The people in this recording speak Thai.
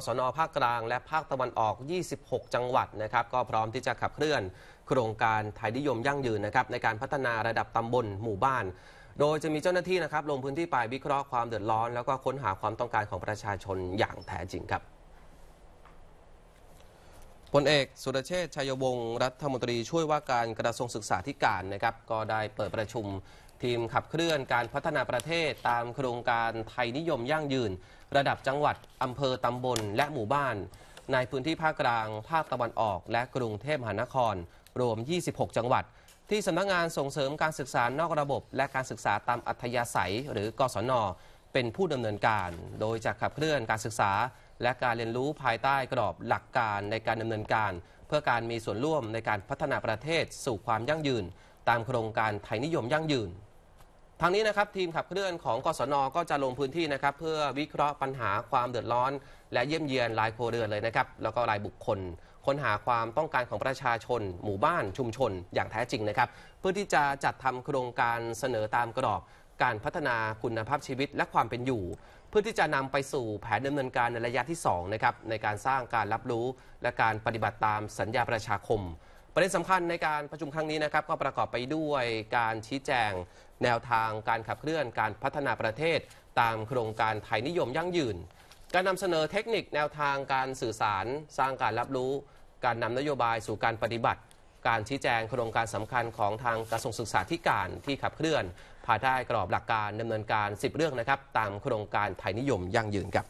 กศนภาคกลางและภาคตะวันออก 26 จังหวัดนะครับ ก็พร้อมที่จะขับเคลื่อนโครงการไทยนิยมยั่งยืนนะครับ ในการพัฒนาระดับตำบลหมู่บ้าน โดยจะมีเจ้าหน้าที่นะครับ ลงพื้นที่ไปวิเคราะห์ความเดือดร้อนแล้วก็ค้นหาความต้องการของประชาชนอย่างแท้จริงครับพลเอก สุรเชษชัยวงศ์รัฐมนตรีช่วยว่าการกระทรวงศึกษาธิการนะครับก็ได้เปิดประชุมทีมขับเคลื่อนการพัฒนาประเทศตามโครงการไทยนิยมยั่งยืน ระดับจังหวัดอำเภอตำบลและหมู่บ้าน ในพื้นที่ภาคกลางภาคตะวันออก และกรุงเทพมหานคร รวม 26 จังหวัด ที่สำนักงงานส่งเสริมการศึกษานอกระบบและการศึกษาตามอัธยาศัยหรือกศน เป็นผู้ดำเนินการ โดยจะขับเคลื่อนการศึกษา และการเรียนรู้ภายใต้กรอบหลักการในการดำเนินการ เพื่อการมีส่วนร่วมในการพัฒนาประเทศสู่ความยั่งยืนตามโครงการไทยนิยมยั่งยืน ทางนี้นะครับทีมขับเคลื่อนของกศนก็จะลงพื้นที่นะครับเพื่อวิเคราะห์ปัญหาความเดือดร้อนและเยี่ยมเยียนรายโคเรือนเลยนะครับแล้วก็รายบุคคล ค้นหาความต้องการของประชาชน หมู่บ้านชุมชน อย่างแท้จริงนะครับ เพื่อที่จะจัดทำโครงการเสนอตามกรอบการพัฒนาคุณภาพชีวิตและความเป็นอยู่ เพื่อที่จะนำไปสู่แผนดำเนินการในระยะที่2นะครับในการสร้างการรับรู้ และการปฏิบัติตามสัญญาประชาคมประเด็นสำคัญในการประชุมครั้งนี้นะครับก็ประกอบไปด้วยการชี้แจง แนวทางการขับเคลื่อนการพัฒนาประเทศ ตามโครงการไทยนิยมยั่งยืนการนำเสนอเทคนิคแนวทางการสื่อสาร สร้างการรับรู้ การนำนโยบายสู่การปฏิบัติ การชี้แจงโครงการสำคัญของทางกระทรวงศึกษาธิการที่ขับเคลื่อนภายใต้กรอบหลักการดำเนินการ 10 เรื่องนะครับตามโครงการไทยนิยมยั่งยืนครับ